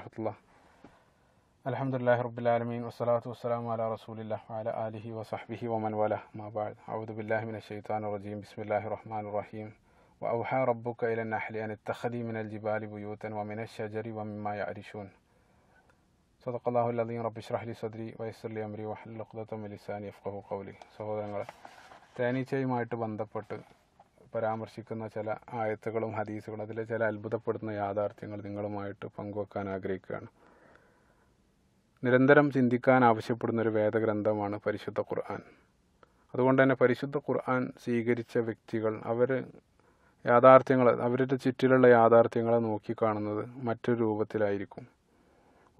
ورحمة الله الحمد لله رب العالمين والصلاة والسلام على رسول الله وعلى آله وصحبه ومن والاه ما بعد أعوذ بالله من الشيطان الرجيم بسم الله الرحمن الرحيم وأوحى ربك إلى النحل أن اتخذي من الجبال بيوتا ومن الشجر ومما يعرشون صدق الله العظيم رب اشرح لي صدري ويسر لي أمري وحل عقدة من لساني يفقه قولي സഹോദരങ്ങളെ തേനീച്ചയുമായിട്ട് ബന്ധപ്പെട്ട് പരാമർശിക്കുന്ന ചില ആയത്തുകളും ഹദീസുകളും അതിലെ ചില അത്ഭുതപ്പെടുത്തുന്ന യാഥാർത്ഥ്യങ്ങൾ നിങ്ങളുമായിട്ട് പങ്കുവെക്കാൻ ആഗ്രഹിക്കുകയാണ് നിരന്തരം ചിന്തിക്കാൻ ആവശ്യപ്പെടുന്ന ഒരു വേദഗ്രന്ഥമാണ് പരിശുദ്ധ ഖുർആൻ അതുകൊണ്ട് തന്നെ പരിശുദ്ധ ഖുർആൻ സ്വീകരിച്ച വ്യക്തികൾ അവർ യാഥാർത്ഥ്യങ്ങൾ അവരുടെ ചുറ്റിലുള്ള യാഥാർത്ഥ്യങ്ങളെ നോക്കിക്കാണുന്നത് മറ്റൊരു രൂപത്തിലായിരിക്കും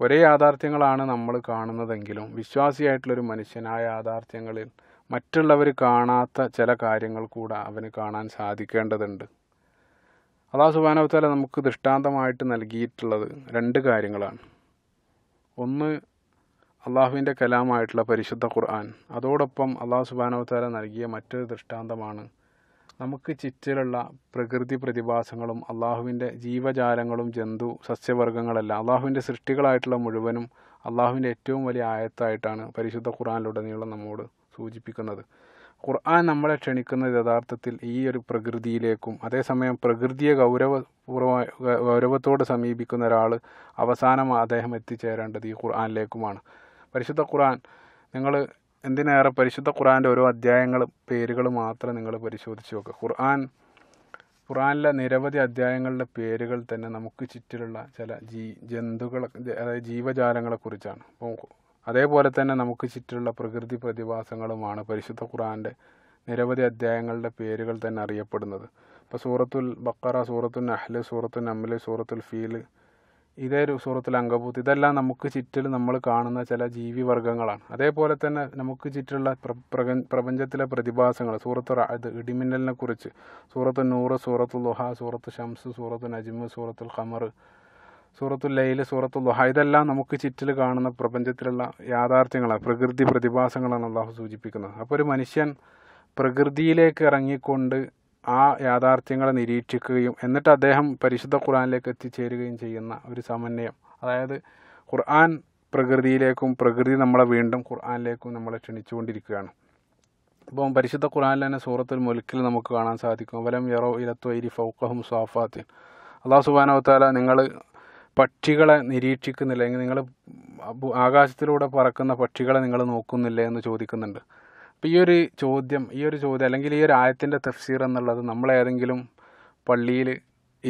ഒരേ യാഥാർത്ഥ്യങ്ങളാണ് നമ്മൾ കാണുന്നതെങ്കിലും വിശ്വാസിയായിട്ടുള്ളൊരു മനുഷ്യൻ ആ യാഥാർത്ഥ്യങ്ങളിൽ മറ്റുള്ളവർ കാണാത്ത ചില കാര്യങ്ങൾ കൂടെ അവന് കാണാൻ സാധിക്കേണ്ടതുണ്ട് അള്ളാഹു സുബാനവത്താല നമുക്ക് ദൃഷ്ടാന്തമായിട്ട് നൽകിയിട്ടുള്ളത് രണ്ട് കാര്യങ്ങളാണ് ഒന്ന് അള്ളാഹുവിൻ്റെ കലാമായിട്ടുള്ള പരിശുദ്ധ ഖുർആൻ അതോടൊപ്പം അള്ളാഹു സുബാനവത്താല നൽകിയ മറ്റൊരു ദൃഷ്ടാന്തമാണ് നമുക്ക് ചുറ്റിലുള്ള പ്രകൃതി പ്രതിഭാസങ്ങളും അള്ളാഹുവിൻ്റെ ജീവജാലങ്ങളും ജന്തു സസ്യവർഗ്ഗങ്ങളെല്ലാം അള്ളാഹുവിൻ്റെ സൃഷ്ടികളായിട്ടുള്ള മുഴുവനും അള്ളാഹുവിൻ്റെ ഏറ്റവും വലിയ ആയത്തായിട്ടാണ് പരിശുദ്ധ ഖുർആാനിലുടനീളം നമ്മോട് സൂചിപ്പിക്കുന്നത് ഖുർആൻ നമ്മളെ ക്ഷണിക്കുന്നത് യഥാർത്ഥത്തിൽ ഈ ഒരു പ്രകൃതിയിലേക്കും അതേസമയം പ്രകൃതിയെ ഗൗരവപൂർവ ഗൗരവത്തോട് സമീപിക്കുന്ന ഒരാൾ അവസാനം അദ്ദേഹം എത്തിച്ചേരേണ്ടത് ഈ ഖുർആനിലേക്കുമാണ് പരിശുദ്ധ ഖുർആൻ നിങ്ങൾ എന്തിനേറെ പരിശുദ്ധ ഖുർആൻ്റെ ഓരോ അധ്യായങ്ങളും പേരുകൾ മാത്രം നിങ്ങൾ പരിശോധിച്ച് നോക്കുക ഖുർആൻ ഖുർആാനിലെ നിരവധി അധ്യായങ്ങളുടെ പേരുകൾ തന്നെ നമുക്ക് ചുറ്റിലുള്ള ചില ജീ ജന്തുക്കളെ അതായത് ജീവജാലങ്ങളെക്കുറിച്ചാണ് അപ്പോൾ അതേപോലെ തന്നെ നമുക്ക് ചുറ്റുള്ള പ്രകൃതി പ്രതിഭാസങ്ങളുമാണ് പരിശുദ്ധ ഖുറാൻ്റെ നിരവധി അധ്യായങ്ങളുടെ പേരുകൾ തന്നെ അറിയപ്പെടുന്നത് ഇപ്പോൾ സൂറത്തുൽ ബക്കറ സൂറത്തുൽ നഹ്ല് സൂറത്തുൽ നമ്ല് സൂറത്തുൽ ഫീൽ ഇതേ സൂറത്തുൽ അങ്കബൂത്ത് ഇതെല്ലാം നമുക്ക് ചുറ്റിൽ നമ്മൾ കാണുന്ന ചില ജീവി വർഗ്ഗങ്ങളാണ് അതേപോലെ തന്നെ നമുക്ക് ചുറ്റുള്ള പ്രപഞ്ചത്തിലെ പ്രതിഭാസങ്ങൾ സൂറത്ത് അത് ഇടിമിന്നലിനെ കുറിച്ച് സൂറത്ത് നൂറ് സൂറത്തുൽ ലുഹ സൂറത്ത് ഷംസ് സൂറത്ത് നജിമ് സൂറത്തുൽ ഖമർ സൂറത്തുൽ ലൈല് സൂറത്തുൽ ലുഹ ഇതെല്ലാം നമുക്ക് ചുറ്റിൽ കാണുന്ന പ്രപഞ്ചത്തിലുള്ള യാഥാർത്ഥ്യങ്ങളാണ് പ്രകൃതി പ്രതിഭാസങ്ങളാണ് അള്ളാഹു സൂചിപ്പിക്കുന്നത് അപ്പോൾ ഒരു മനുഷ്യൻ പ്രകൃതിയിലേക്ക് ഇറങ്ങിക്കൊണ്ട് ആ യാഥാർത്ഥ്യങ്ങളെ നിരീക്ഷിക്കുകയും എന്നിട്ട് അദ്ദേഹം പരിശുദ്ധ ഖുർആാനിലേക്ക് എത്തിച്ചേരുകയും ചെയ്യുന്ന ഒരു സമന്വയം അതായത് ഖുർആൻ പ്രകൃതിയിലേക്കും പ്രകൃതി നമ്മളെ വീണ്ടും ഖുർആാനിലേക്കും നമ്മളെ ക്ഷണിച്ചുകൊണ്ടിരിക്കുകയാണ് ഇപ്പം പരിശുദ്ധ ഖുർആാനിൽ തന്നെ സൂറത്തുൽ മുൽക്കിൽ നമുക്ക് കാണാൻ സാധിക്കും വലം യറോ ഇരി ഫൗക്കഹും സ്വാഫാത്തിൻ അള്ളാഹു സുബാനവത്താല നിങ്ങൾ പക്ഷികളെ നിരീക്ഷിക്കുന്നില്ല അല്ലെങ്കിൽ നിങ്ങൾ ആകാശത്തിലൂടെ പറക്കുന്ന പക്ഷികളെ നിങ്ങൾ നോക്കുന്നില്ല എന്ന് ചോദിക്കുന്നുണ്ട് അപ്പോൾ ഈ ഒരു ചോദ്യം ഈ ഒരു ചോദ്യം അല്ലെങ്കിൽ ഈ ഒരു ആയത്തിൻ്റെ തഫ്സീർ എന്നുള്ളത് നമ്മളേതെങ്കിലും പള്ളിയിൽ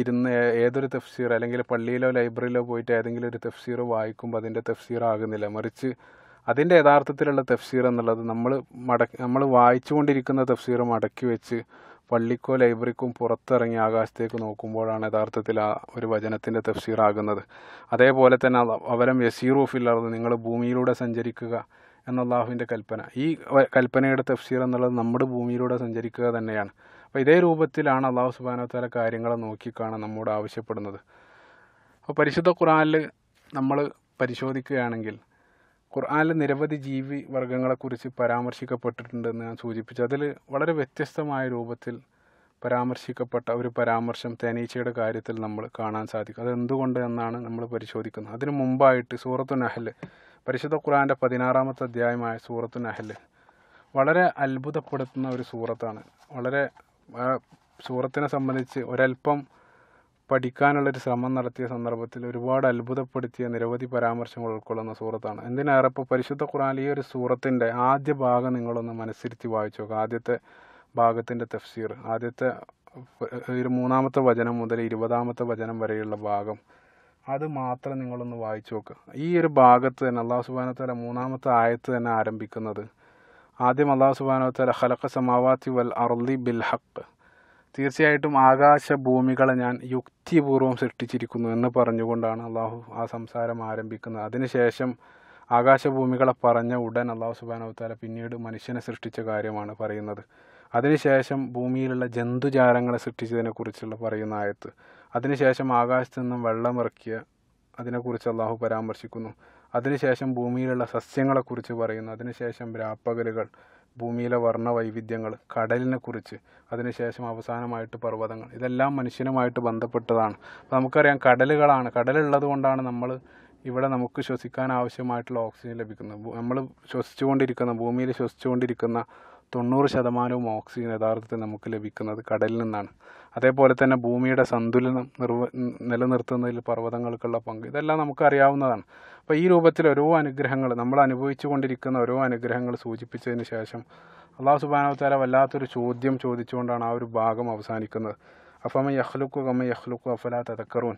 ഇരുന്ന് ഏതൊരു തഫ്സീർ അല്ലെങ്കിൽ പള്ളിയിലോ ലൈബ്രറിയിലോ പോയിട്ട് ഏതെങ്കിലും ഒരു തഫ്സീർ വായിക്കുമ്പോൾ അതിൻ്റെ തഫ്സീർ ആകുന്നില്ല മറിച്ച് അതിൻ്റെ യഥാർത്ഥത്തിലുള്ള തഫ്സീർ എന്നുള്ളത് നമ്മൾ മട നമ്മൾ വായിച്ചുകൊണ്ടിരിക്കുന്ന തഫ്സീർ മടക്കി വെച്ച് പള്ളിക്കോ ലൈബ്രറിക്കും പുറത്തിറങ്ങി ആകാശത്തേക്ക് നോക്കുമ്പോഴാണ് യഥാർത്ഥത്തിൽ ആ ഒരു വചനത്തിൻ്റെ തഫ്സീറാകുന്നത് അതേപോലെ തന്നെ അവരം യസീറു നിങ്ങൾ ഭൂമിയിലൂടെ സഞ്ചരിക്കുക എന്നുള്ളാഹുവിൻ്റെ കൽപ്പന ഈ കൽപ്പനയുടെ തഫ്സീർ എന്നുള്ളത് നമ്മുടെ ഭൂമിയിലൂടെ സഞ്ചരിക്കുക തന്നെയാണ് അപ്പോൾ ഇതേ രൂപത്തിലാണ് അള്ളാഹു സുബാനോത്താല കാര്യങ്ങളെ നോക്കിക്കാണ് നമ്മോട് ആവശ്യപ്പെടുന്നത് അപ്പോൾ പരിശുദ്ധ ഖുറാനിൽ നമ്മൾ പരിശോധിക്കുകയാണെങ്കിൽ ഖുർആാനിലെ നിരവധി ജീവി വർഗങ്ങളെക്കുറിച്ച് പരാമർശിക്കപ്പെട്ടിട്ടുണ്ടെന്ന് ഞാൻ സൂചിപ്പിച്ചു അതിൽ വളരെ വ്യത്യസ്തമായ രൂപത്തിൽ പരാമർശിക്കപ്പെട്ട ഒരു പരാമർശം തേനീച്ചയുടെ കാര്യത്തിൽ നമ്മൾ കാണാൻ സാധിക്കും അതെന്തുകൊണ്ട് എന്നാണ് നമ്മൾ പരിശോധിക്കുന്നത് അതിനു മുമ്പായിട്ട് സൂറത്തു നഹൽ പരിശുദ്ധ ഖുർആാൻ്റെ പതിനാറാമത്തെ അധ്യായമായ സൂറത്തു നഹൽ വളരെ അത്ഭുതപ്പെടുത്തുന്ന ഒരു സൂറത്താണ് വളരെ സൂറത്തിനെ സംബന്ധിച്ച് ഒരൽപ്പം പഠിക്കാനുള്ളൊരു ശ്രമം നടത്തിയ സന്ദർഭത്തിൽ ഒരുപാട് അത്ഭുതപ്പെടുത്തിയ നിരവധി പരാമർശങ്ങൾ ഉൾക്കൊള്ളുന്ന സൂറത്താണ് എന്തിനേറെ ഇപ്പോൾ പരിശുദ്ധ ഖുറാൻ ഈ ഒരു സൂറത്തിൻ്റെ ആദ്യ ഭാഗം നിങ്ങളൊന്ന് മനസ്സിരുത്തി വായിച്ചു നോക്കുക ആദ്യത്തെ ഭാഗത്തിൻ്റെ തഫ്സീർ ആദ്യത്തെ ഒരു മൂന്നാമത്തെ വചനം മുതൽ ഇരുപതാമത്തെ വചനം വരെയുള്ള ഭാഗം അത് മാത്രം നിങ്ങളൊന്ന് വായിച്ചു നോക്കുക ഈ ഒരു ഭാഗത്ത് തന്നെ അള്ളാഹു സുബാനത്തല മൂന്നാമത്തെ ആയത്ത് തന്നെ ആരംഭിക്കുന്നത് ആദ്യം അള്ളാഹു സുബാനത്തല ഹലക്ക സമാവാത്തി വൽ അർലി ബിൽ തീർച്ചയായിട്ടും ആകാശ ഭൂമികളെ ഞാൻ യുക്തിപൂർവ്വം സൃഷ്ടിച്ചിരിക്കുന്നു എന്ന് പറഞ്ഞുകൊണ്ടാണ് അള്ളാഹു ആ സംസാരം ആരംഭിക്കുന്നത് അതിനുശേഷം ആകാശഭൂമികളെ പറഞ്ഞ ഉടൻ അള്ളാഹു സുബാനവത്താല പിന്നീട് മനുഷ്യനെ സൃഷ്ടിച്ച കാര്യമാണ് പറയുന്നത് അതിനുശേഷം ഭൂമിയിലുള്ള ജന്തുജാലങ്ങളെ സൃഷ്ടിച്ചതിനെക്കുറിച്ചുള്ള പറയുന്ന ആയത്ത് അതിനുശേഷം ആകാശത്തു നിന്നും വെള്ളം അതിനെക്കുറിച്ച് അള്ളാഹു പരാമർശിക്കുന്നു അതിനുശേഷം ഭൂമിയിലുള്ള സസ്യങ്ങളെക്കുറിച്ച് പറയുന്നു അതിനുശേഷം രാപ്പകലുകൾ ഭൂമിയിലെ വർണ്ണ വൈവിധ്യങ്ങൾ കുറിച്ച് അതിനുശേഷം അവസാനമായിട്ട് പർവ്വതങ്ങൾ ഇതെല്ലാം മനുഷ്യനുമായിട്ട് ബന്ധപ്പെട്ടതാണ് അപ്പോൾ നമുക്കറിയാം കടലുകളാണ് കടലുള്ളത് കൊണ്ടാണ് നമ്മൾ ഇവിടെ നമുക്ക് ശ്വസിക്കാൻ ആവശ്യമായിട്ടുള്ള ഓക്സിജൻ ലഭിക്കുന്നത് നമ്മൾ ശ്വസിച്ചുകൊണ്ടിരിക്കുന്ന ഭൂമിയിൽ ശ്വസിച്ചുകൊണ്ടിരിക്കുന്ന തൊണ്ണൂറ് ശതമാനവും ഓക്സിജൻ യഥാർത്ഥത്തിൽ നമുക്ക് ലഭിക്കുന്നത് കടലിൽ നിന്നാണ് അതേപോലെ തന്നെ ഭൂമിയുടെ സന്തുലനം നിർവ നിലനിർത്തുന്നതിൽ പർവ്വതങ്ങൾക്കുള്ള പങ്ക് ഇതെല്ലാം നമുക്കറിയാവുന്നതാണ് അപ്പോൾ ഈ രൂപത്തിൽ ഓരോ അനുഗ്രഹങ്ങൾ നമ്മൾ അനുഭവിച്ചു കൊണ്ടിരിക്കുന്ന ഓരോ അനുഗ്രഹങ്ങൾ സൂചിപ്പിച്ചതിന് ശേഷം അള്ളാഹു സുബാനവത്താല വല്ലാത്തൊരു ചോദ്യം ചോദിച്ചുകൊണ്ടാണ് ആ ഒരു ഭാഗം അവസാനിക്കുന്നത് അഫമ യഹ്ലുക്കു കമ യഹ്ലുക്കു അഫല തതക്കറൂൻ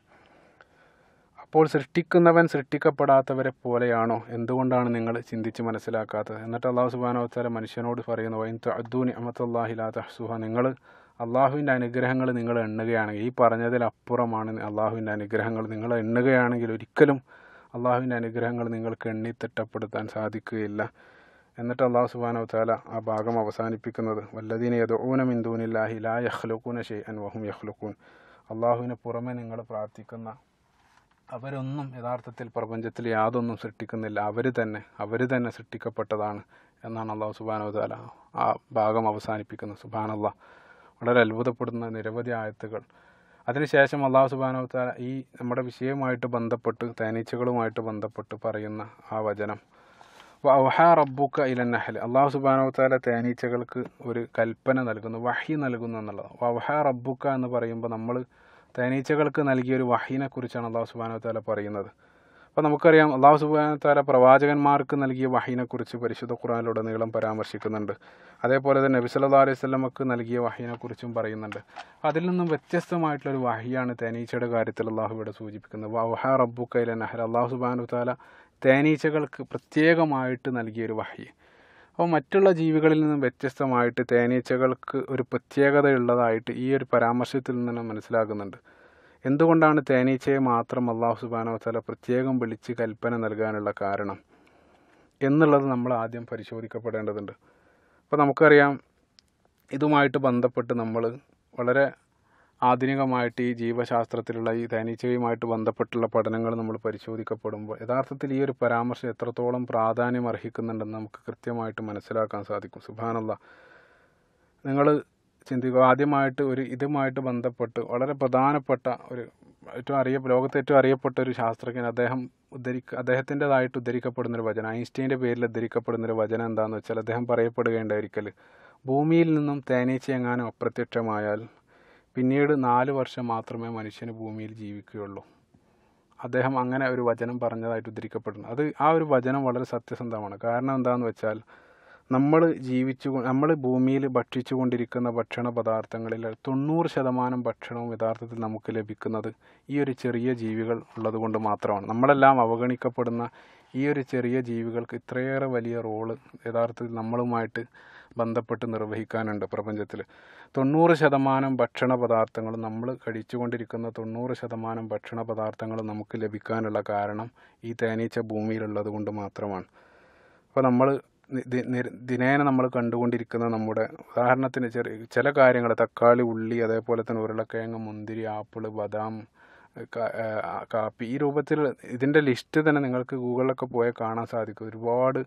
അപ്പോൾ സൃഷ്ടിക്കുന്നവൻ സൃഷ്ടിക്കപ്പെടാത്തവരെ പോലെയാണോ എന്തുകൊണ്ടാണ് നിങ്ങൾ ചിന്തിച്ച് മനസ്സിലാക്കാത്തത് എന്നിട്ട് അള്ളാഹു സുബാനോത്താല മനുഷ്യനോട് പറയുന്നു വൈൻ അദ്ദൂനി അമത്തല്ലാഹിലാ തഹ്സുഹ നിങ്ങൾ അള്ളാഹുവിൻ്റെ അനുഗ്രഹങ്ങൾ നിങ്ങൾ എണ്ണുകയാണെങ്കിൽ ഈ പറഞ്ഞതിലപ്പുറമാണ് അള്ളാഹുവിൻ്റെ അനുഗ്രഹങ്ങൾ നിങ്ങൾ എണ്ണുകയാണെങ്കിൽ ഒരിക്കലും അള്ളാഹുവിൻ്റെ അനുഗ്രഹങ്ങൾ നിങ്ങൾക്ക് എണ്ണി തിട്ടപ്പെടുത്താൻ സാധിക്കുകയില്ല എന്നിട്ട് അള്ളാഹു സുബാനോ താല ആ ഭാഗം അവസാനിപ്പിക്കുന്നത് വല്ലതീനെ യദോന മിന്ദൂനില്ലാഹി ലാ യഹ്ലുക്കൂന ഷെയ് അൻ വഹും യഹ്ലുക്കൂൻ അള്ളാഹുവിന് പുറമെ നിങ്ങൾ പ്രാർത്ഥിക്കുന്ന അവരൊന്നും യഥാർത്ഥത്തിൽ പ്രപഞ്ചത്തിൽ യാതൊന്നും സൃഷ്ടിക്കുന്നില്ല അവർ തന്നെ അവർ തന്നെ സൃഷ്ടിക്കപ്പെട്ടതാണ് എന്നാണ് അള്ളാഹു സുബാനോദാല ആ ഭാഗം അവസാനിപ്പിക്കുന്നത് സുബാനല്ല വളരെ അത്ഭുതപ്പെടുന്ന നിരവധി ആയത്തുകൾ അതിനുശേഷം അള്ളാഹു സുബാനോദാല ഈ നമ്മുടെ വിഷയവുമായിട്ട് ബന്ധപ്പെട്ട് തേനീച്ചകളുമായിട്ട് ബന്ധപ്പെട്ട് പറയുന്ന ആ വചനം വഹാ റബ്ബുക്ക നഹൽ അള്ളാഹു സുബാനോത്താല തേനീച്ചകൾക്ക് ഒരു കൽപ്പന നൽകുന്നു വഹി നൽകുന്നു എന്നുള്ളത് വഹാ റബ്ബുക്ക എന്ന് പറയുമ്പോൾ നമ്മൾ തേനീച്ചകൾക്ക് നൽകിയ ഒരു വഹീനെക്കുറിച്ചാണ് അള്ളാഹു സുബാനോ താല പറയുന്നത് അപ്പോൾ നമുക്കറിയാം അള്ളാഹു സുബാനോ താല പ്രവാചകന്മാർക്ക് നൽകിയ വഹീനെക്കുറിച്ച് പരിശുദ്ധ നീളം പരാമർശിക്കുന്നുണ്ട് അതേപോലെ തന്നെ നബി സല്ലാ അലൈഹി സ്വലമക്ക് നൽകിയ വഹീനെക്കുറിച്ചും പറയുന്നുണ്ട് അതിൽ നിന്നും വ്യത്യസ്തമായിട്ടുള്ളൊരു വഹിയാണ് തേനീച്ചയുടെ കാര്യത്തിൽ അള്ളാഹു ഇവിടെ സൂചിപ്പിക്കുന്നത് വഹ റബ്ബു കൈല നഹർ അള്ളാഹു സുബാനു താല തേനീച്ചകൾക്ക് പ്രത്യേകമായിട്ട് നൽകിയൊരു വഹി അപ്പോൾ മറ്റുള്ള ജീവികളിൽ നിന്നും വ്യത്യസ്തമായിട്ട് തേനീച്ചകൾക്ക് ഒരു പ്രത്യേകതയുള്ളതായിട്ട് ഈ ഒരു പരാമർശത്തിൽ നിന്ന് മനസ്സിലാകുന്നുണ്ട് എന്തുകൊണ്ടാണ് തേനീച്ചയെ മാത്രം അള്ളാഹു സുബാനോത്തല പ്രത്യേകം വിളിച്ച് കൽപ്പന നൽകാനുള്ള കാരണം എന്നുള്ളത് നമ്മൾ ആദ്യം പരിശോധിക്കപ്പെടേണ്ടതുണ്ട് അപ്പോൾ നമുക്കറിയാം ഇതുമായിട്ട് ബന്ധപ്പെട്ട് നമ്മൾ വളരെ ആധുനികമായിട്ട് ഈ ജീവശാസ്ത്രത്തിലുള്ള ഈ തനിച്ചയുമായിട്ട് ബന്ധപ്പെട്ടുള്ള പഠനങ്ങൾ നമ്മൾ പരിശോധിക്കപ്പെടുമ്പോൾ യഥാർത്ഥത്തിൽ ഈ ഒരു പരാമർശം എത്രത്തോളം പ്രാധാന്യം അർഹിക്കുന്നുണ്ടെന്ന് നമുക്ക് കൃത്യമായിട്ട് മനസ്സിലാക്കാൻ സാധിക്കും സുഭാനുള്ള നിങ്ങൾ ചിന്തിക്കുക ആദ്യമായിട്ട് ഒരു ഇതുമായിട്ട് ബന്ധപ്പെട്ട് വളരെ പ്രധാനപ്പെട്ട ഒരു ഏറ്റവും അറിയ ലോകത്തെ ഏറ്റവും അറിയപ്പെട്ട ഒരു ശാസ്ത്രജ്ഞൻ അദ്ദേഹം ഉദ്ധരിക്ക അദ്ദേഹത്തിൻ്റെതായിട്ട് ഉദ്ധരിക്കപ്പെടുന്നൊരു വചനം ഐൻസ്റ്റീൻ്റെ പേരിൽ ഉദ്ധരിക്കപ്പെടുന്നൊരു വചനം എന്താണെന്ന് വെച്ചാൽ അദ്ദേഹം പറയപ്പെടുകയുണ്ടായിരിക്കൽ ഭൂമിയിൽ നിന്നും തേനീച്ചയെങ്ങാനും അപ്രത്യക്ഷമായാൽ പിന്നീട് നാല് വർഷം മാത്രമേ മനുഷ്യന് ഭൂമിയിൽ ജീവിക്കുകയുള്ളൂ അദ്ദേഹം അങ്ങനെ ഒരു വചനം പറഞ്ഞതായിട്ട് ഉദ്ധരിക്കപ്പെടുന്നു അത് ആ ഒരു വചനം വളരെ സത്യസന്ധമാണ് കാരണം എന്താണെന്ന് വെച്ചാൽ നമ്മൾ ജീവിച്ചു നമ്മൾ ഭൂമിയിൽ ഭക്ഷിച്ചു കൊണ്ടിരിക്കുന്ന ഭക്ഷണ പദാർത്ഥങ്ങളിൽ തൊണ്ണൂറ് ശതമാനം ഭക്ഷണവും യഥാർത്ഥത്തിൽ നമുക്ക് ലഭിക്കുന്നത് ഈ ഒരു ചെറിയ ജീവികൾ ഉള്ളതുകൊണ്ട് മാത്രമാണ് നമ്മളെല്ലാം അവഗണിക്കപ്പെടുന്ന ഈ ഒരു ചെറിയ ജീവികൾക്ക് ഇത്രയേറെ വലിയ റോള് യഥാർത്ഥത്തിൽ നമ്മളുമായിട്ട് ബന്ധപ്പെട്ട് നിർവഹിക്കാനുണ്ട് പ്രപഞ്ചത്തിൽ തൊണ്ണൂറ് ശതമാനം ഭക്ഷണ പദാർത്ഥങ്ങൾ നമ്മൾ കഴിച്ചുകൊണ്ടിരിക്കുന്ന തൊണ്ണൂറ് ശതമാനം ഭക്ഷണ പദാർത്ഥങ്ങൾ നമുക്ക് ലഭിക്കാനുള്ള കാരണം ഈ തേനീച്ച ഭൂമിയിലുള്ളത് കൊണ്ട് മാത്രമാണ് അപ്പോൾ നമ്മൾ ദിനേന നമ്മൾ കണ്ടുകൊണ്ടിരിക്കുന്ന നമ്മുടെ ഉദാഹരണത്തിന് ചെറിയ ചില കാര്യങ്ങൾ തക്കാളി ഉള്ളി അതേപോലെ തന്നെ ഉരുളക്കിഴങ്ങ് മുന്തിരി ആപ്പിൾ ബദാം കാപ്പി ഈ രൂപത്തിൽ ഇതിൻ്റെ ലിസ്റ്റ് തന്നെ നിങ്ങൾക്ക് ഗൂഗിളിലൊക്കെ പോയാൽ കാണാൻ സാധിക്കും ഒരുപാട്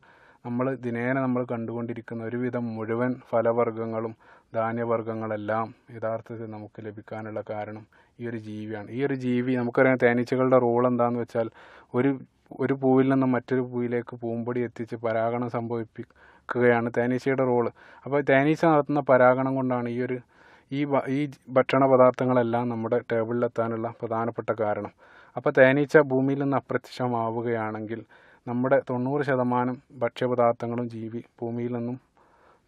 നമ്മൾ ദിനേന നമ്മൾ കണ്ടുകൊണ്ടിരിക്കുന്ന ഒരുവിധം മുഴുവൻ ഫലവർഗ്ഗങ്ങളും ധാന്യവർഗ്ഗങ്ങളെല്ലാം യഥാർത്ഥത്തിൽ നമുക്ക് ലഭിക്കാനുള്ള കാരണം ഈ ഒരു ജീവിയാണ് ഈ ഒരു ജീവി നമുക്കറിയാം തേനീച്ചകളുടെ റോൾ എന്താണെന്ന് വെച്ചാൽ ഒരു ഒരു പൂവിൽ നിന്ന് മറ്റൊരു പൂവിലേക്ക് പൂമ്പൊടി എത്തിച്ച് പരാഗണം സംഭവിപ്പിക്കുകയാണ് തേനീച്ചയുടെ റോള് അപ്പോൾ തേനീച്ച നടത്തുന്ന പരാഗണം കൊണ്ടാണ് ഈ ഒരു ഈ ഈ ഭക്ഷണ പദാർത്ഥങ്ങളെല്ലാം നമ്മുടെ ടേബിളിലെത്താനുള്ള പ്രധാനപ്പെട്ട കാരണം അപ്പോൾ തേനീച്ച ഭൂമിയിൽ നിന്ന് അപ്രത്യക്ഷമാവുകയാണെങ്കിൽ നമ്മുടെ തൊണ്ണൂറ് ശതമാനം ഭക്ഷ്യപദാർത്ഥങ്ങളും ജീവി ഭൂമിയിൽ നിന്നും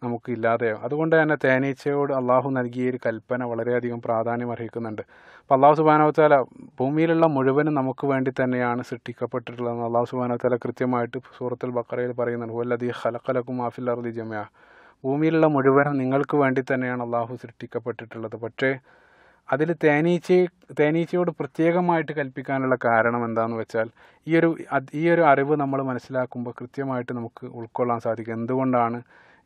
നമുക്ക് ഇല്ലാതെയാവും അതുകൊണ്ട് തന്നെ തേനീച്ചയോട് അള്ളാഹു നൽകിയ ഒരു കൽപ്പന വളരെയധികം പ്രാധാന്യം അർഹിക്കുന്നുണ്ട് അപ്പോൾ അള്ളാഹു സുബാനവത്താല ഭൂമിയിലുള്ള മുഴുവനും നമുക്ക് വേണ്ടി തന്നെയാണ് സൃഷ്ടിക്കപ്പെട്ടിട്ടുള്ളതെന്ന് അള്ളാഹു സുബാനവത്താല കൃത്യമായിട്ട് സൂറത്തുൽ ബക്കറയിൽ പറയുന്നുണ്ട് വല്ലതി ഹലക്കലക്കും ആഫിൽ അറുതി ജമയ ഭൂമിയിലുള്ള മുഴുവനും നിങ്ങൾക്ക് വേണ്ടി തന്നെയാണ് അള്ളാഹു സൃഷ്ടിക്കപ്പെട്ടിട്ടുള്ളത് പക്ഷേ അതിൽ തേനീച്ചയെ തേനീച്ചയോട് പ്രത്യേകമായിട്ട് കൽപ്പിക്കാനുള്ള കാരണം എന്താണെന്ന് വെച്ചാൽ ഈ ഒരു ഈ ഒരു അറിവ് നമ്മൾ മനസ്സിലാക്കുമ്പോൾ കൃത്യമായിട്ട് നമുക്ക് ഉൾക്കൊള്ളാൻ സാധിക്കും എന്തുകൊണ്ടാണ്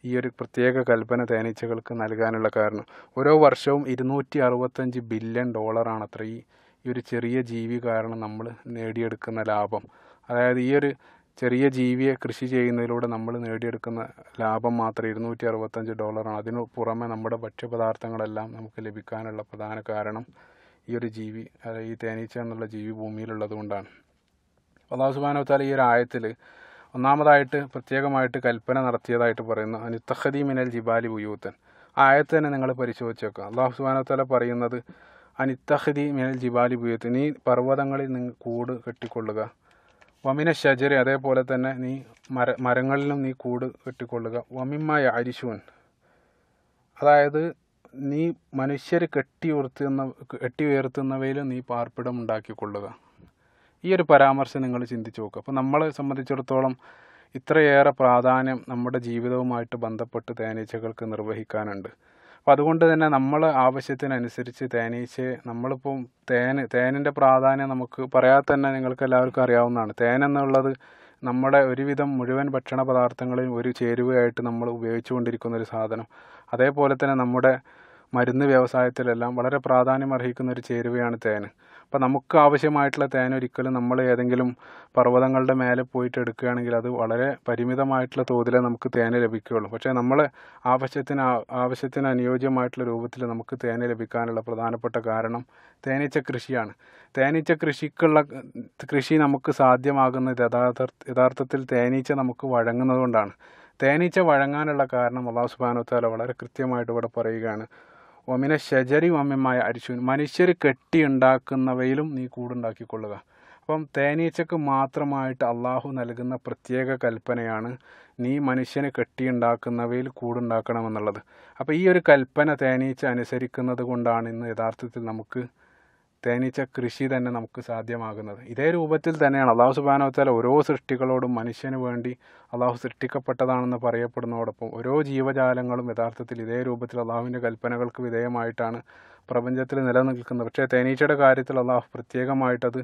ഈ ഒരു പ്രത്യേക കൽപ്പന തേനീച്ചകൾക്ക് നൽകാനുള്ള കാരണം ഓരോ വർഷവും ഇരുന്നൂറ്റി അറുപത്തഞ്ച് ബില്യൺ ഡോളറാണ് അത്ര ഈ ഒരു ചെറിയ ജീവി കാരണം നമ്മൾ നേടിയെടുക്കുന്ന ലാഭം അതായത് ഈ ഒരു ചെറിയ ജീവിയെ കൃഷി ചെയ്യുന്നതിലൂടെ നമ്മൾ നേടിയെടുക്കുന്ന ലാഭം മാത്രം ഇരുന്നൂറ്റി അറുപത്തഞ്ച് ഡോളറാണ് അതിനു പുറമെ നമ്മുടെ ഭക്ഷ്യപദാർത്ഥങ്ങളെല്ലാം നമുക്ക് ലഭിക്കാനുള്ള പ്രധാന കാരണം ഈ ഒരു ജീവി ഈ തേനീച്ച എന്നുള്ള ജീവി ഭൂമിയിലുള്ളത് കൊണ്ടാണ് അള്ളാഹു സുബാനവത്താൽ ഈ ഒരു ആയത്തിൽ ഒന്നാമതായിട്ട് പ്രത്യേകമായിട്ട് കൽപ്പന നടത്തിയതായിട്ട് പറയുന്നു അനുത്തഹദി മിനൽ ജിബാലി ബുയൂത്തൻ ആയത്ത് തന്നെ നിങ്ങൾ പരിശോധിച്ച് വെക്കുക അള്ളാഹു സുബാനവത്താല പറയുന്നത് അനിത്തഹദി മിനൽ ജിബാലി ബുയൂത്തൻ ഈ പർവ്വതങ്ങളിൽ നിങ്ങൾ കൂട് കെട്ടിക്കൊള്ളുക വമിന ശജര അതേപോലെ തന്നെ നീ മര മരങ്ങളിലും നീ കൂട് കെട്ടിക്കൊള്ളുക വമിമ്മ അരിശുവൻ അതായത് നീ മനുഷ്യർ കെട്ടി ഉയർത്തുന്ന കെട്ടി ഉയർത്തുന്നവയിലും നീ പാർപ്പിടം ഉണ്ടാക്കിക്കൊള്ളുക ഈ ഒരു പരാമർശം നിങ്ങൾ ചിന്തിച്ച് നോക്കുക അപ്പോൾ നമ്മളെ സംബന്ധിച്ചിടത്തോളം ഇത്രയേറെ പ്രാധാന്യം നമ്മുടെ ജീവിതവുമായിട്ട് ബന്ധപ്പെട്ട് തേനീച്ചകൾക്ക് നിർവഹിക്കാനുണ്ട് അപ്പോൾ അതുകൊണ്ട് തന്നെ നമ്മൾ ആവശ്യത്തിനനുസരിച്ച് തേനീച്ച നമ്മളിപ്പം തേൻ തേനിൻ്റെ പ്രാധാന്യം നമുക്ക് പറയാതെ തന്നെ നിങ്ങൾക്ക് എല്ലാവർക്കും അറിയാവുന്നതാണ് തേനെന്നുള്ളത് നമ്മുടെ ഒരുവിധം മുഴുവൻ ഭക്ഷണ പദാർത്ഥങ്ങളിൽ ഒരു ചേരുവയായിട്ട് നമ്മൾ ഉപയോഗിച്ചുകൊണ്ടിരിക്കുന്ന ഒരു സാധനം അതേപോലെ തന്നെ നമ്മുടെ മരുന്ന് വ്യവസായത്തിലെല്ലാം വളരെ പ്രാധാന്യം അർഹിക്കുന്ന ഒരു ചേരുവയാണ് തേൻ അപ്പോൾ നമുക്ക് ആവശ്യമായിട്ടുള്ള തേൻ ഒരിക്കലും നമ്മൾ ഏതെങ്കിലും പർവ്വതങ്ങളുടെ മേലെ പോയിട്ട് എടുക്കുകയാണെങ്കിൽ അത് വളരെ പരിമിതമായിട്ടുള്ള തോതിലേ നമുക്ക് തേൻ ലഭിക്കുകയുള്ളൂ പക്ഷേ നമ്മളെ ആവശ്യത്തിന് ആവശ്യത്തിന് അനുയോജ്യമായിട്ടുള്ള രൂപത്തിൽ നമുക്ക് തേൻ ലഭിക്കാനുള്ള പ്രധാനപ്പെട്ട കാരണം തേനീച്ച കൃഷിയാണ് തേനീച്ച കൃഷിക്കുള്ള കൃഷി നമുക്ക് സാധ്യമാകുന്നത് യഥാർത്ഥ യഥാർത്ഥത്തിൽ തേനീച്ച നമുക്ക് വഴങ്ങുന്നത് കൊണ്ടാണ് തേനീച്ച വഴങ്ങാനുള്ള കാരണം അള്ളാഹു സുബാനോത്താല വളരെ കൃത്യമായിട്ട് ഇവിടെ പറയുകയാണ് ഒമിന ശജരി ഒമ്യമായ അരിശുവിൻ മനുഷ്യർ കെട്ടിയുണ്ടാക്കുന്നവയിലും നീ കൂടുണ്ടാക്കിക്കൊള്ളുക അപ്പം തേനീച്ചക്ക് മാത്രമായിട്ട് അള്ളാഹു നൽകുന്ന പ്രത്യേക കൽപ്പനയാണ് നീ മനുഷ്യനെ കെട്ടിയുണ്ടാക്കുന്നവയിൽ കൂടുണ്ടാക്കണമെന്നുള്ളത് അപ്പോൾ ഈ ഒരു കൽപ്പന തേനീച്ച അനുസരിക്കുന്നത് കൊണ്ടാണ് ഇന്ന് യഥാർത്ഥത്തിൽ നമുക്ക് തേനീച്ച കൃഷി തന്നെ നമുക്ക് സാധ്യമാകുന്നത് ഇതേ രൂപത്തിൽ തന്നെയാണ് അള്ളാഹു സുബാനോത്താൽ ഓരോ സൃഷ്ടികളോടും മനുഷ്യന് വേണ്ടി അള്ളാഹു സൃഷ്ടിക്കപ്പെട്ടതാണെന്ന് പറയപ്പെടുന്നതോടൊപ്പം ഓരോ ജീവജാലങ്ങളും യഥാർത്ഥത്തിൽ ഇതേ രൂപത്തിൽ അള്ളാഹുവിൻ്റെ കൽപ്പനകൾക്ക് വിധേയമായിട്ടാണ് പ്രപഞ്ചത്തിൽ നിലനിൽക്കുന്നത് പക്ഷേ തേനീച്ചയുടെ കാര്യത്തിൽ അള്ളാഹു പ്രത്യേകമായിട്ടത്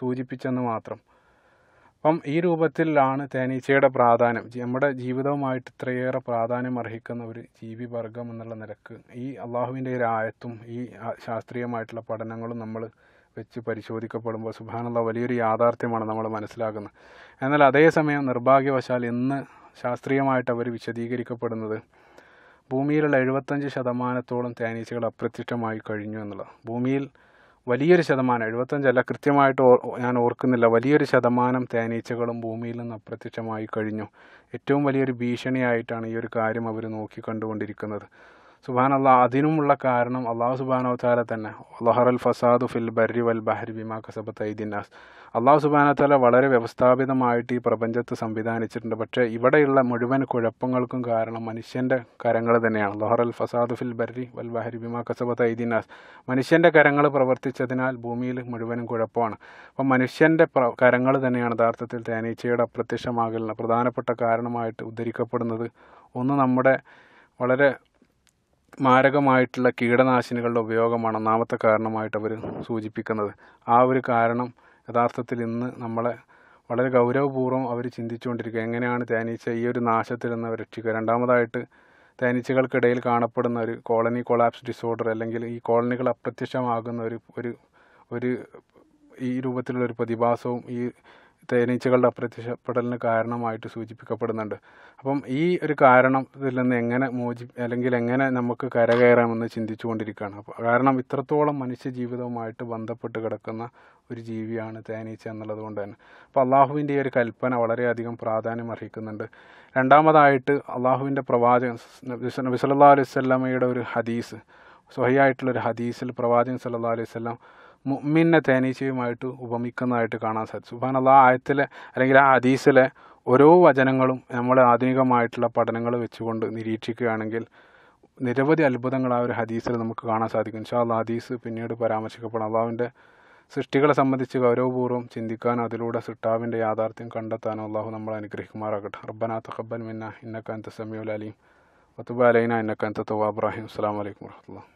സൂചിപ്പിച്ചെന്ന് മാത്രം അപ്പം ഈ രൂപത്തിലാണ് തേനീച്ചയുടെ പ്രാധാന്യം നമ്മുടെ ജീവിതവുമായിട്ട് ഇത്രയേറെ പ്രാധാന്യം അർഹിക്കുന്ന ഒരു ജീവി വർഗം എന്നുള്ള നിലക്ക് ഈ അള്ളാഹുവിൻ്റെ ഒരു ആയത്തും ഈ ശാസ്ത്രീയമായിട്ടുള്ള പഠനങ്ങളും നമ്മൾ വെച്ച് പരിശോധിക്കപ്പെടുമ്പോൾ സുഭാനുള്ള വലിയൊരു യാഥാർത്ഥ്യമാണ് നമ്മൾ മനസ്സിലാക്കുന്നത് എന്നാൽ അതേസമയം നിർഭാഗ്യവശാൽ ഇന്ന് ശാസ്ത്രീയമായിട്ട് അവർ വിശദീകരിക്കപ്പെടുന്നത് ഭൂമിയിലുള്ള എഴുപത്തഞ്ച് ശതമാനത്തോളം തേനീച്ചകൾ അപ്രത്യക്ഷമായി കഴിഞ്ഞു എന്നുള്ളത് ഭൂമിയിൽ വലിയൊരു ശതമാനം എഴുപത്തഞ്ചല്ല കൃത്യമായിട്ട് ഞാൻ ഓർക്കുന്നില്ല വലിയൊരു ശതമാനം തേനീച്ചകളും ഭൂമിയിൽ നിന്ന് അപ്രത്യക്ഷമായി കഴിഞ്ഞു ഏറ്റവും വലിയൊരു ഭീഷണിയായിട്ടാണ് ഈ ഒരു കാര്യം അവർ നോക്കി കണ്ടുകൊണ്ടിരിക്കുന്നത് സുബാനല്ല അതിനുമുള്ള കാരണം അള്ളാഹു സുബാനോത്താല തന്നെ ലൊഹറൽ ഫസാദു ഫിൽ ബർരി വൽ ബഹരി ബിമാ കസബത്ത് ഐദിനാസ് അള്ളാഹു സുബാനത്താല വളരെ വ്യവസ്ഥാപിതമായിട്ട് ഈ പ്രപഞ്ചത്ത് സംവിധാനിച്ചിട്ടുണ്ട് പക്ഷേ ഇവിടെയുള്ള മുഴുവൻ കുഴപ്പങ്ങൾക്കും കാരണം മനുഷ്യൻ്റെ കരങ്ങൾ തന്നെയാണ് ലൊഹറൽ ഫസാദു ഫിൽ ബർരി വൽ ബഹരി ബിമാ കസബത്ത് ഐദിനാസ് മനുഷ്യൻ്റെ കരങ്ങൾ പ്രവർത്തിച്ചതിനാൽ ഭൂമിയിൽ മുഴുവനും കുഴപ്പമാണ് അപ്പം മനുഷ്യൻ്റെ കരങ്ങൾ തന്നെയാണ് യഥാർത്ഥത്തിൽ തേനീച്ചയുടെ അപ്രത്യക്ഷമാകലിന് പ്രധാനപ്പെട്ട കാരണമായിട്ട് ഉദ്ധരിക്കപ്പെടുന്നത് ഒന്ന് നമ്മുടെ വളരെ മാരകമായിട്ടുള്ള കീടനാശിനികളുടെ ഉപയോഗമാണ് ഒന്നാമത്തെ കാരണമായിട്ട് അവർ സൂചിപ്പിക്കുന്നത് ആ ഒരു കാരണം യഥാർത്ഥത്തിൽ ഇന്ന് നമ്മളെ വളരെ ഗൗരവപൂർവ്വം അവർ ചിന്തിച്ചുകൊണ്ടിരിക്കുക എങ്ങനെയാണ് തേനീച്ച ഈ ഒരു നാശത്തിൽ നിന്ന് രക്ഷിക്കുക രണ്ടാമതായിട്ട് തേനീച്ചകൾക്കിടയിൽ കാണപ്പെടുന്ന ഒരു കോളനി കൊളാപ്സ് ഡിസോർഡർ അല്ലെങ്കിൽ ഈ കോളനികൾ അപ്രത്യക്ഷമാകുന്ന ഒരു ഒരു ഒരു ഈ രൂപത്തിലുള്ള ഒരു പ്രതിഭാസവും ഈ തേനീച്ചകളുടെ അപ്രത്യക്ഷപ്പെടലിന് കാരണമായിട്ട് സൂചിപ്പിക്കപ്പെടുന്നുണ്ട് അപ്പം ഈ ഒരു ഇതിൽ നിന്ന് എങ്ങനെ മോചി അല്ലെങ്കിൽ എങ്ങനെ നമുക്ക് കരകയറാമെന്ന് ചിന്തിച്ചു കൊണ്ടിരിക്കുകയാണ് അപ്പോൾ കാരണം ഇത്രത്തോളം മനുഷ്യ ജീവിതവുമായിട്ട് ബന്ധപ്പെട്ട് കിടക്കുന്ന ഒരു ജീവിയാണ് തേനീച്ച എന്നുള്ളത് കൊണ്ട് തന്നെ അപ്പോൾ അള്ളാഹുവിൻ്റെ ഈ ഒരു കൽപ്പന വളരെയധികം പ്രാധാന്യം അർഹിക്കുന്നുണ്ട് രണ്ടാമതായിട്ട് അള്ളാഹുവിൻ്റെ പ്രവാചകൻ നബി അലൈഹി വസല്ലമയുടെ ഒരു ഹദീസ് സ്വഹയായിട്ടുള്ളൊരു ഹദീസിൽ പ്രവാചകൻ സല്ലാ അലൈഹി സ്വല്ലാം മുമ്മിനെ തേനീച്ചയുമായിട്ട് ഉപമിക്കുന്നതായിട്ട് കാണാൻ സാധിച്ചു സുബാനല്ല ആ ആയത്തിലെ അല്ലെങ്കിൽ ആ ഹദീസിലെ ഓരോ വചനങ്ങളും നമ്മൾ ആധുനികമായിട്ടുള്ള പഠനങ്ങൾ വെച്ചുകൊണ്ട് നിരീക്ഷിക്കുകയാണെങ്കിൽ നിരവധി അത്ഭുതങ്ങൾ ആ ഒരു ഹദീസിൽ നമുക്ക് കാണാൻ സാധിക്കും ഇൻഷാ ആ ഹദീസ് പിന്നീട് പരാമർശിക്കപ്പെടും അള്ളാഹുവിൻ്റെ സൃഷ്ടികളെ സംബന്ധിച്ച് ഗൗരവപൂർവ്വം ചിന്തിക്കാൻ അതിലൂടെ സിട്ടാവിൻ്റെ യാഥാർത്ഥ്യം കണ്ടെത്താനും അള്ളാഹു നമ്മൾ അനുഗ്രഹിക്കുമാറാകട്ടെ റബ്ബന തഖബൻ മിന്ന ഇന്നക്കാൻ സമീഉൽ അലീം വത്തുബ അലൈന ഇന്നക്കാൻ തവാ ഇബ്രാഹിം അസ്സാം വലൈക്കും വർഹമുല്ല